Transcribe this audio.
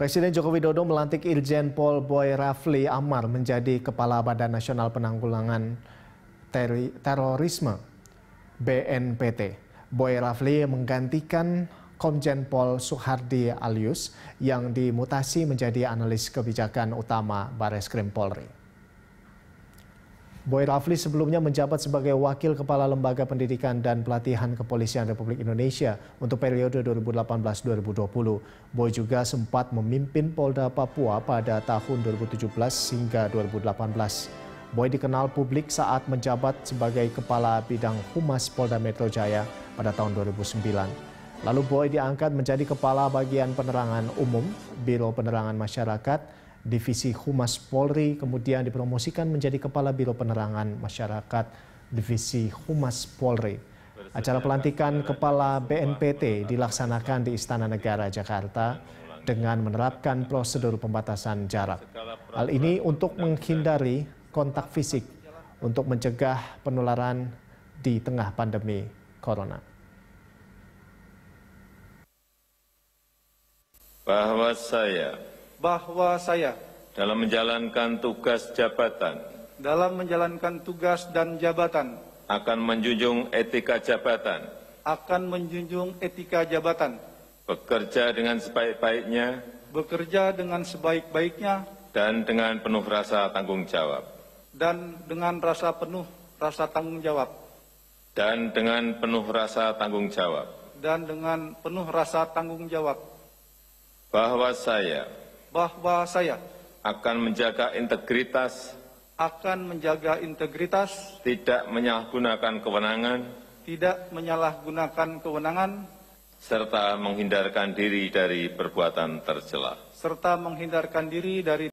Presiden Joko Widodo melantik Irjen Pol Boy Rafli Amar menjadi Kepala Badan Nasional Penanggulangan Ter Terorisme BNPT. Boy Rafli menggantikan Komjen Pol Suhardi Alius yang dimutasi menjadi analis kebijakan utama Bareskrim Polri. Boy Rafli sebelumnya menjabat sebagai Wakil Kepala Lembaga Pendidikan dan Pelatihan Kepolisian Republik Indonesia untuk periode 2018-2020. Boy juga sempat memimpin Polda Papua pada tahun 2017 hingga 2018. Boy dikenal publik saat menjabat sebagai Kepala Bidang Humas Polda Metro Jaya pada tahun 2009. Lalu Boy diangkat menjadi Kepala Bagian Penerangan Umum, Biro Penerangan Masyarakat, Divisi Humas Polri, kemudian dipromosikan menjadi Kepala Biro Penerangan Masyarakat Divisi Humas Polri. Acara pelantikan Kepala BNPT dilaksanakan di Istana Negara Jakarta dengan menerapkan prosedur pembatasan jarak. Hal ini untuk menghindari kontak fisik untuk mencegah penularan di tengah pandemi corona. Bahwa saya bahwa saya dalam menjalankan tugas jabatan dalam menjalankan tugas dan jabatan akan menjunjung etika jabatan akan menjunjung etika jabatan bekerja dengan sebaik-baiknya bekerja dengan sebaik-baiknya dan dengan penuh rasa tanggung jawab dan dengan rasa penuh rasa tanggung jawab dan dengan penuh rasa tanggung jawab dan dengan penuh rasa tanggung jawab bahwa saya bahwa saya akan menjaga integritas akan menjaga integritas tidak menyalahgunakan kewenangan tidak menyalahgunakan kewenangan serta menghindarkan diri dari perbuatan tercela serta menghindarkan diri dari